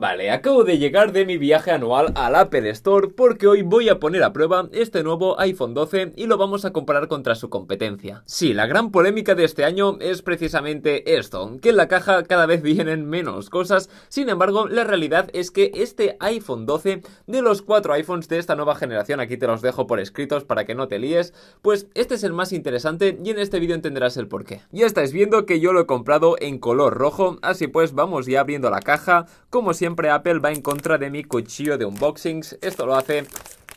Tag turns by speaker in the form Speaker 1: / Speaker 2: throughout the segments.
Speaker 1: Vale, acabo de llegar de mi viaje anual al Apple Store porque hoy voy a poner a prueba este nuevo iPhone 12 y lo vamos a comparar contra su competencia. Sí, la gran polémica de este año es precisamente esto, que en la caja cada vez vienen menos cosas, sin embargo la realidad es que este iPhone 12 de los cuatro iPhones de esta nueva generación, aquí te los dejo por escritos para que no te líes, pues este es el más interesante y en este vídeo entenderás el porqué. Ya estáis viendo que yo lo he comprado en color rojo, así pues vamos ya abriendo la caja, como siempre siempre Apple va en contra de mi cuchillo de unboxings. Esto lo hace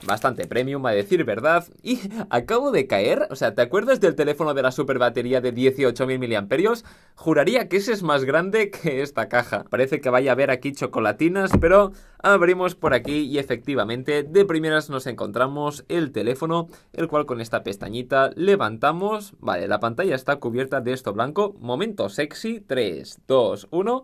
Speaker 1: bastante premium, a decir verdad. Y acabo de caer, o sea, ¿te acuerdas del teléfono de la super batería de 18.000 mAh? Juraría que ese es más grande que esta caja. Parece que vaya a haber aquí chocolatinas, pero abrimos por aquí y efectivamente de primeras nos encontramos el teléfono, el cual con esta pestañita levantamos. Vale, la pantalla está cubierta de esto blanco. Momento sexy, 3, 2, 1...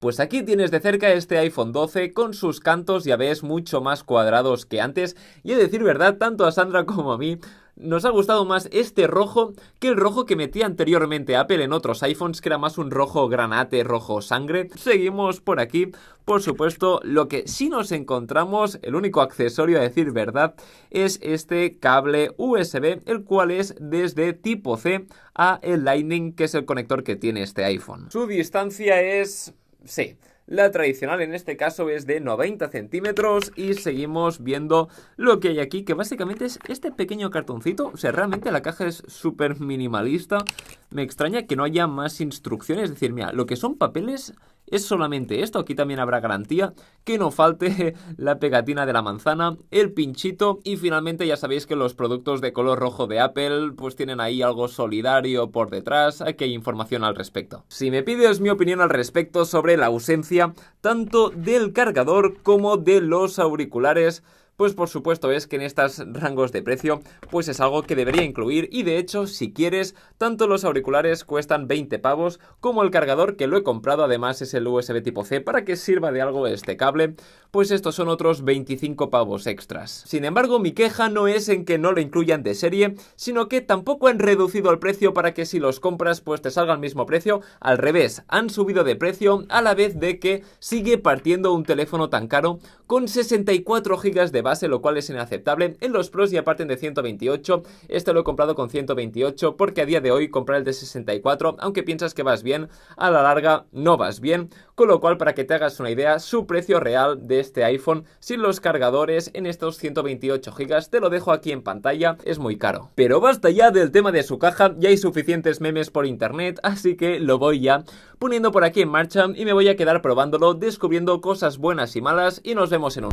Speaker 1: Pues aquí tienes de cerca este iPhone 12 con sus cantos ya ves mucho más cuadrados que antes y a decir verdad, tanto a Sandra como a mí nos ha gustado más este rojo que el rojo que metía anteriormente Apple en otros iPhones, que era más un rojo granate, rojo sangre. Seguimos por aquí, por supuesto, lo que sí nos encontramos, el único accesorio a decir verdad, es este cable USB, el cual es desde tipo C a el Lightning, que es el conector que tiene este iPhone. Su distancia es Sí, la tradicional en este caso es de 90 centímetros y seguimos viendo lo que hay aquí, que básicamente es este pequeño cartoncito. O sea, realmente la caja es súper minimalista. Me extraña que no haya más instrucciones. Es decir, mira, lo que son papeles ¿Es solamente esto? Aquí también habrá garantía. Que no falte la pegatina de la manzana, el pinchito y finalmente ya sabéis que los productos de color rojo de Apple pues tienen ahí algo solidario por detrás. Aquí hay información al respecto. Si me pides mi opinión al respecto sobre la ausencia tanto del cargador como de los auriculares pues por supuesto es que en estos rangos de precio pues es algo que debería incluir y de hecho si quieres tanto los auriculares cuestan 20 pavos como el cargador que lo he comprado además es el USB tipo C para que sirva de algo este cable pues estos son otros 25 pavos extras. Sin embargo mi queja no es en que no lo incluyan de serie sino que tampoco han reducido el precio para que si los compras pues te salga el mismo precio al revés han subido de precio a la vez de que sigue partiendo un teléfono tan caro con 64 gigas de lo cual es inaceptable. En los pros y parten de 128. Este lo he comprado con 128 porque a día de hoy comprar el de 64, aunque piensas que vas bien, a la larga no vas bien. Con lo cual, para que te hagas una idea, su precio real de este iPhone sin los cargadores en estos 128 GB, te lo dejo aquí en pantalla, es muy caro. Pero basta ya del tema de su caja, ya hay suficientes memes por internet, así que lo voy ya poniendo por aquí en marcha y me voy a quedar probándolo, descubriendo cosas buenas y malas y nos vemos en un...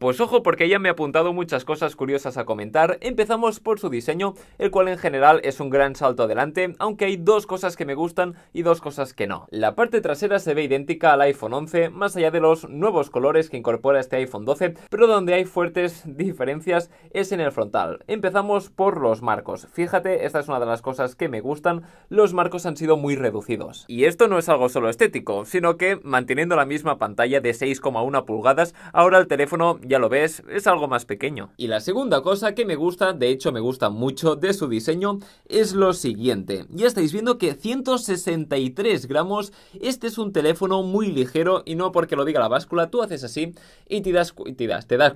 Speaker 1: Pues ojo porque ya me he apuntado muchas cosas curiosas a comentar. Empezamos por su diseño, el cual en general es un gran salto adelante, aunque hay dos cosas que me gustan y dos cosas que no. La parte trasera se ve idéntica al iPhone 11, más allá de los nuevos colores que incorpora este iPhone 12, pero donde hay fuertes diferencias es en el frontal. Empezamos por los marcos. Fíjate, esta es una de las cosas que me gustan, los marcos han sido muy reducidos. Y esto no es algo solo estético, sino que manteniendo la misma pantalla de 6,1 pulgadas, ahora el teléfono ya lo ves, es algo más pequeño. Y la segunda cosa que me gusta, de hecho me gusta mucho de su diseño, es lo siguiente. Ya estáis viendo que 163 gramos, este es un teléfono muy ligero y no porque lo diga la báscula, tú haces así y te das,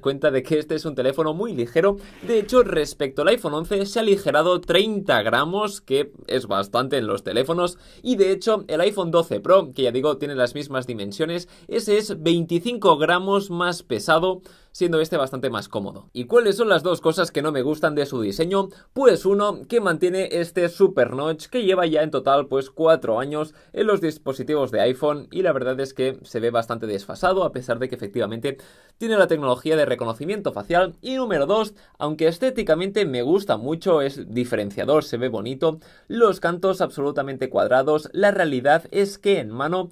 Speaker 1: cuenta de que este es un teléfono muy ligero. De hecho, respecto al iPhone 11 se ha aligerado 30 gramos, que es bastante en los teléfonos, y de hecho el iPhone 12 Pro, que ya digo tiene las mismas dimensiones, ese es 25 gramos más pesado siendo este bastante más cómodo. ¿Y cuáles son las dos cosas que no me gustan de su diseño? Pues uno, que mantiene este super notch que lleva ya en total pues 4 años en los dispositivos de iPhone y la verdad es que se ve bastante desfasado a pesar de que efectivamente tiene la tecnología de reconocimiento facial. Y número dos, aunque estéticamente me gusta mucho, es diferenciador, se ve bonito, los cantos absolutamente cuadrados, la realidad es que en mano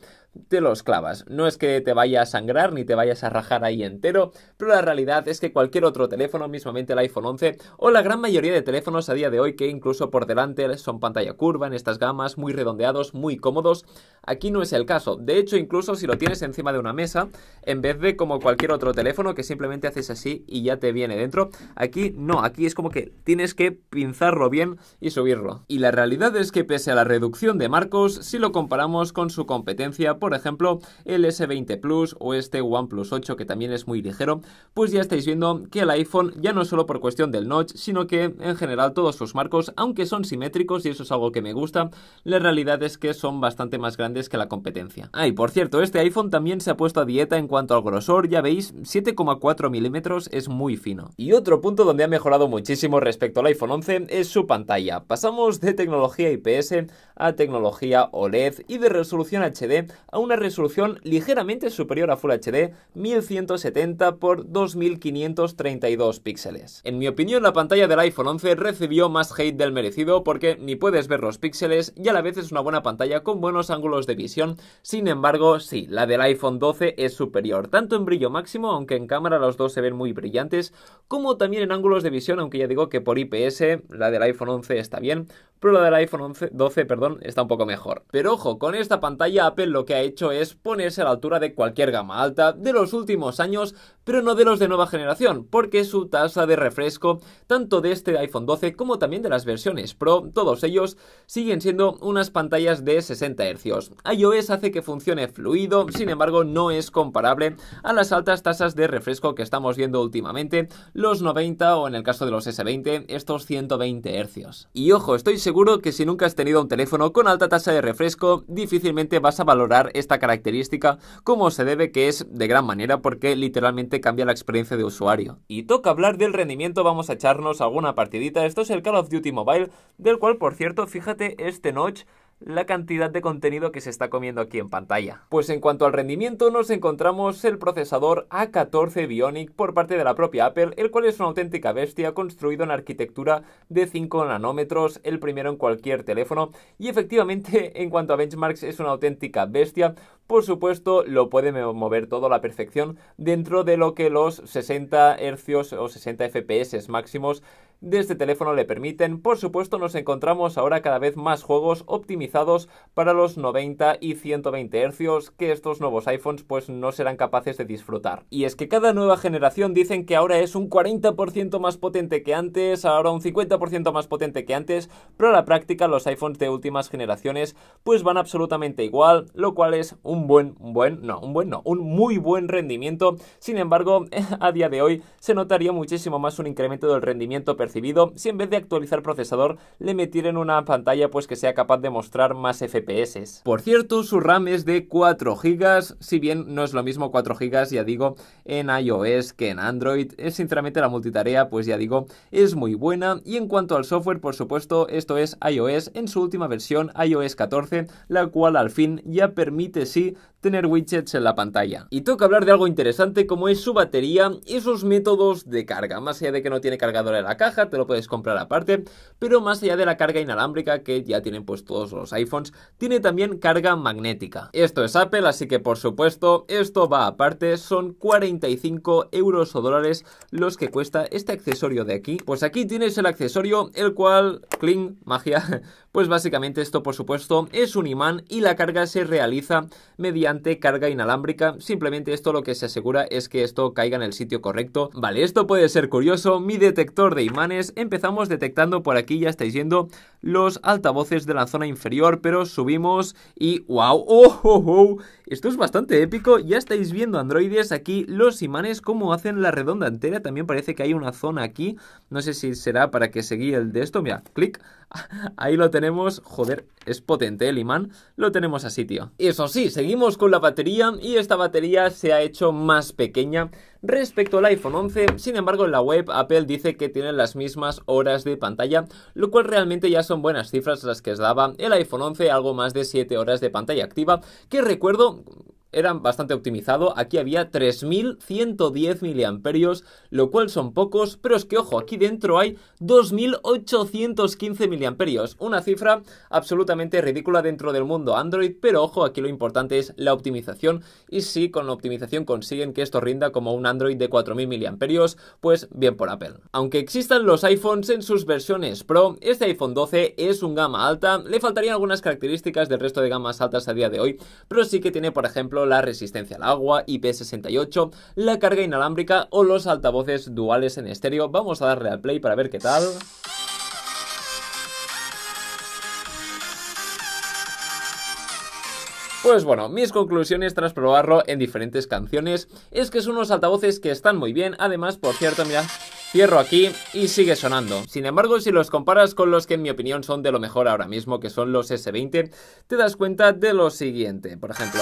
Speaker 1: te los clavas. No es que te vaya a sangrar ni te vayas a rajar ahí entero, pero la realidad es que cualquier otro teléfono, mismamente el iPhone 11 o la gran mayoría de teléfonos a día de hoy que incluso por delante son pantalla curva en estas gamas, muy redondeados, muy cómodos, aquí no es el caso. De hecho, incluso si lo tienes encima de una mesa, en vez de como cualquier otro teléfono que simplemente haces así y ya te viene dentro, aquí no, aquí es como que tienes que pinzarlo bien y subirlo. Y la realidad es que pese a la reducción de marcos, si lo comparamos con su competencia, por ejemplo el S20 Plus o este OnePlus 8 que también es muy ligero, pues ya estáis viendo que el iPhone ya no es solo por cuestión del notch, sino que en general todos sus marcos, aunque son simétricos y eso es algo que me gusta, la realidad es que son bastante más grandes que la competencia. Ah, y por cierto, este iPhone también se ha puesto a dieta en cuanto al grosor, ya veis, 7,4 milímetros es muy fino. Y otro punto donde ha mejorado muchísimo respecto al iPhone 11 es su pantalla. Pasamos de tecnología IPS a tecnología OLED y de resolución HD a una resolución ligeramente superior a Full HD 1170 por 2532 píxeles. En mi opinión, la pantalla del iPhone 11 recibió más hate del merecido porque ni puedes ver los píxeles y a la vez es una buena pantalla con buenos ángulos de visión. Sin embargo, sí, la del iPhone 12 es superior, tanto en brillo máximo, aunque en cámara los dos se ven muy brillantes, como también en ángulos de visión, aunque ya digo que por IPS la del iPhone 11 está bien, pero la del iPhone 12, perdón, está un poco mejor. Pero ojo, con esta pantalla Apple lo que hecho es ponerse a la altura de cualquier gama alta de los últimos años pero no de los de nueva generación, porque su tasa de refresco, tanto de este iPhone 12 como también de las versiones Pro, todos ellos siguen siendo unas pantallas de 60 Hz. iOS hace que funcione fluido, sin embargo no es comparable a las altas tasas de refresco que estamos viendo últimamente, los 90 o en el caso de los S20, estos 120 Hz. Y ojo, estoy seguro que si nunca has tenido un teléfono con alta tasa de refresco, difícilmente vas a valorar esta característica como se debe, que es de gran manera porque literalmente cambia la experiencia de usuario. Y toca hablar del rendimiento, vamos a echarnos alguna partidita. Esto es el Call of Duty Mobile, del cual, por cierto, fíjate, este notch la cantidad de contenido que se está comiendo aquí en pantalla. Pues en cuanto al rendimiento nos encontramos el procesador A14 Bionic por parte de la propia Apple, el cual es una auténtica bestia construido en arquitectura de 5 nanómetros, el primero en cualquier teléfono y efectivamente en cuanto a benchmarks es una auténtica bestia, por supuesto lo puede mover todo a la perfección dentro de lo que los 60 Hz o 60 FPS máximos de este teléfono le permiten. Por supuesto, nos encontramos ahora cada vez más juegos optimizados para los 90 y 120 Hz que estos nuevos iPhones pues no serán capaces de disfrutar. Y es que cada nueva generación dicen que ahora es un 40% más potente que antes, ahora un 50% más potente que antes, pero a la práctica los iPhones de últimas generaciones pues van absolutamente igual, lo cual es un buen, buen, no, un buen no, un muy buen rendimiento. Sin embargo, a día de hoy se notaría muchísimo más un incremento del rendimiento personal si en vez de actualizar procesador le metieran una pantalla pues que sea capaz de mostrar más FPS. Por cierto, su RAM es de 4 GB, si bien no es lo mismo 4 GB, ya digo, en iOS que en Android. Es sinceramente la multitarea, pues ya digo, es muy buena. Y en cuanto al software, por supuesto, esto es iOS en su última versión, iOS 14, la cual al fin ya permite sí tener widgets en la pantalla. Y toca hablar de algo interesante como es su batería y sus métodos de carga. Más allá de que no tiene cargador en la caja, te lo puedes comprar aparte, pero más allá de la carga inalámbrica que ya tienen pues todos los iPhones, tiene también carga magnética. Esto es Apple, así que por supuesto esto va aparte, son 45 euros o dólares los que cuesta este accesorio de aquí. Pues aquí tienes el accesorio, el cual, cling, magia, pues básicamente esto por supuesto es un imán y la carga se realiza mediante carga inalámbrica. Simplemente esto lo que se asegura es que esto caiga en el sitio correcto. Vale, esto puede ser curioso. Mi detector de imanes, empezamos detectando por aquí, ya estáis viendo los altavoces de la zona inferior, pero subimos y wow, oh, oh, oh. esto es bastante épico, ya estáis viendo androides aquí, los imanes como hacen la redonda entera, también parece que hay una zona aquí, no sé si será para que seguí el de esto, mira, clic, ahí lo tenemos, joder, es potente el imán, lo tenemos así tío. Eso sí, seguimos con la batería y esta batería se ha hecho más pequeña, Respecto al iPhone 11, sin embargo, en la web Apple dice que tienen las mismas horas de pantalla, lo cual realmente ya son buenas cifras las que daba el iPhone 11, algo más de 7 horas de pantalla activa, que recuerdo eran bastante optimizado. Aquí había 3110 miliamperios, lo cual son pocos, pero es que ojo, aquí dentro hay 2815 miliamperios, una cifra absolutamente ridícula dentro del mundo Android, pero ojo, aquí lo importante es la optimización y si con la optimización consiguen que esto rinda como un Android de 4000 miliamperios, pues bien por Apple. Aunque existan los iPhones en sus versiones Pro, este iPhone 12 es un gama alta, le faltarían algunas características del resto de gamas altas a día de hoy, pero sí que tiene, por ejemplo, la resistencia al agua, IP68, la carga inalámbrica o los altavoces duales en estéreo. Vamos a darle al play para ver qué tal. Pues bueno, mis conclusiones tras probarlo en diferentes canciones es que son unos altavoces que están muy bien, además, por cierto, mira, Cierro aquí y sigue sonando. Sin embargo, si los comparas con los que en mi opinión son de lo mejor ahora mismo, que son los S20, te das cuenta de lo siguiente. Por ejemplo...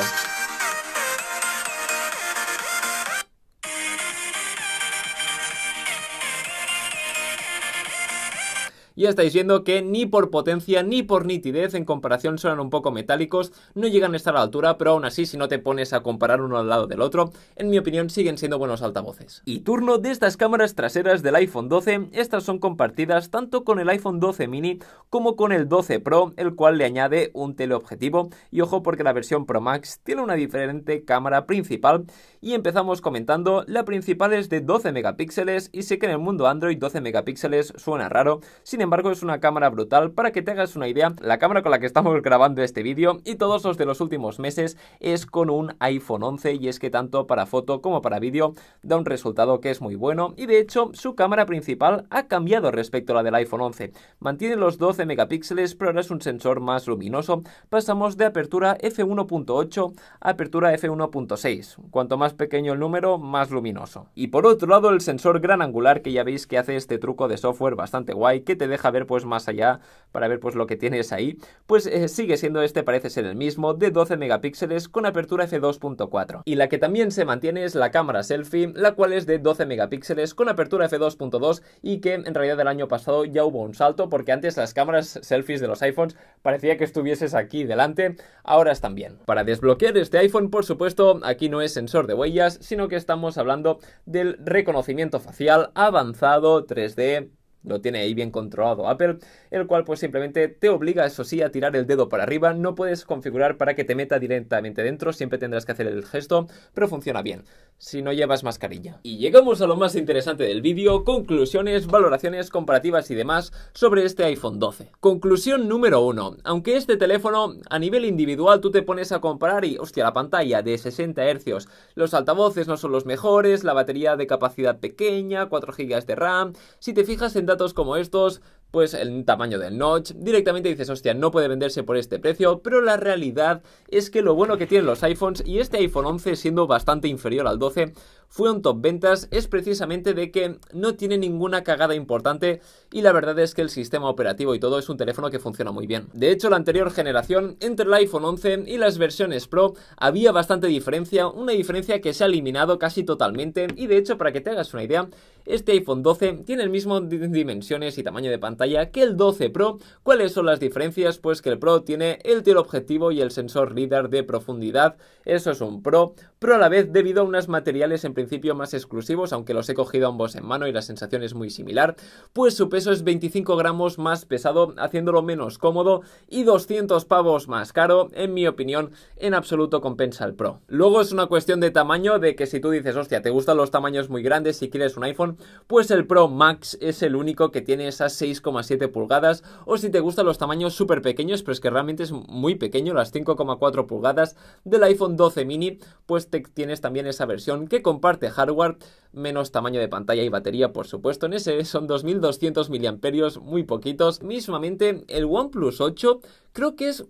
Speaker 1: y estáis viendo que ni por potencia ni por nitidez en comparación suenan un poco metálicos, no llegan a estar a la altura, pero aún así si no te pones a comparar uno al lado del otro, en mi opinión siguen siendo buenos altavoces. Y turno de estas cámaras traseras del iPhone 12, estas son compartidas tanto con el iPhone 12 mini como con el 12 Pro, el cual le añade un teleobjetivo y ojo porque la versión Pro Max tiene una diferente cámara principal y empezamos comentando, la principal es de 12 megapíxeles y sé que en el mundo Android 12 megapíxeles suena raro, sin embargo embargo es una cámara brutal. Para que te hagas una idea, la cámara con la que estamos grabando este vídeo y todos los de los últimos meses es con un iPhone 11 y es que tanto para foto como para vídeo da un resultado que es muy bueno y de hecho su cámara principal ha cambiado respecto a la del iPhone 11. Mantiene los 12 megapíxeles pero ahora es un sensor más luminoso. Pasamos de apertura f1.8 a apertura f1.6. Cuanto más pequeño el número, más luminoso. Y por otro lado el sensor gran angular que ya veis que hace este truco de software bastante guay que te deja deja ver pues más allá para ver pues lo que tienes ahí, pues eh, sigue siendo este parece ser el mismo de 12 megapíxeles con apertura f2.4. Y la que también se mantiene es la cámara selfie, la cual es de 12 megapíxeles con apertura f2.2 y que en realidad el año pasado ya hubo un salto porque antes las cámaras selfies de los iPhones parecía que estuvieses aquí delante, ahora están bien. Para desbloquear este iPhone, por supuesto, aquí no es sensor de huellas, sino que estamos hablando del reconocimiento facial avanzado 3D lo tiene ahí bien controlado Apple, el cual pues simplemente te obliga, eso sí, a tirar el dedo para arriba, no puedes configurar para que te meta directamente dentro, siempre tendrás que hacer el gesto, pero funciona bien si no llevas mascarilla. Y llegamos a lo más interesante del vídeo, conclusiones, valoraciones comparativas y demás sobre este iPhone 12. Conclusión número 1. Aunque este teléfono a nivel individual tú te pones a comparar y, hostia, la pantalla de 60 Hz, los altavoces no son los mejores, la batería de capacidad pequeña, 4 GB de RAM, si te fijas en datos como estos, pues el tamaño del notch. Directamente dices, hostia, no puede venderse por este precio, pero la realidad es que lo bueno que tienen los iPhones y este iPhone 11 siendo bastante inferior al 12, fue un top ventas es precisamente de que no tiene ninguna cagada importante y la verdad es que el sistema operativo y todo es un teléfono que funciona muy bien. De hecho, la anterior generación, entre el iPhone 11 y las versiones Pro, había bastante diferencia, una diferencia que se ha eliminado casi totalmente y de hecho, para que te hagas una idea, este iPhone 12 tiene el mismo dimensiones y tamaño de pantalla que el 12 Pro. ¿Cuáles son las diferencias? Pues que el Pro tiene el objetivo y el sensor LIDAR de profundidad. Eso es un Pro, pero a la vez debido a unos materiales en principio más exclusivos, aunque los he cogido ambos en mano y la sensación es muy similar, pues su peso es 25 gramos más pesado, haciéndolo menos cómodo y 200 pavos más caro, en mi opinión, en absoluto compensa el Pro. Luego es una cuestión de tamaño, de que si tú dices, hostia, te gustan los tamaños muy grandes si quieres un iPhone, pues el Pro Max es el único que tiene esas 6,7 pulgadas, o si te gustan los tamaños súper pequeños, pero es que realmente es muy pequeño, las 5,4 pulgadas del iPhone 12 mini, pues te tienes también esa versión que comparte parte hardware, menos tamaño de pantalla y batería, por supuesto. En ese son 2200 mAh, muy poquitos. Mismamente, el OnePlus 8 creo que es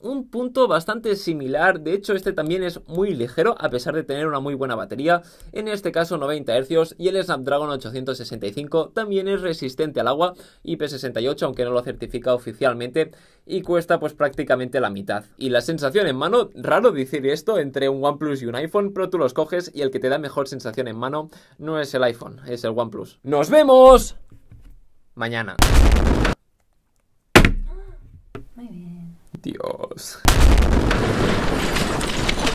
Speaker 1: un punto bastante similar, de hecho este también es muy ligero a pesar de tener una muy buena batería, en este caso 90 Hz y el Snapdragon 865 también es resistente al agua IP68 aunque no lo certifica oficialmente y cuesta pues prácticamente la mitad. Y la sensación en mano, raro decir esto entre un OnePlus y un iPhone, pero tú los coges y el que te da mejor sensación en mano no es el iPhone, es el OnePlus. ¡Nos vemos! Mañana. Muy bien. Dios.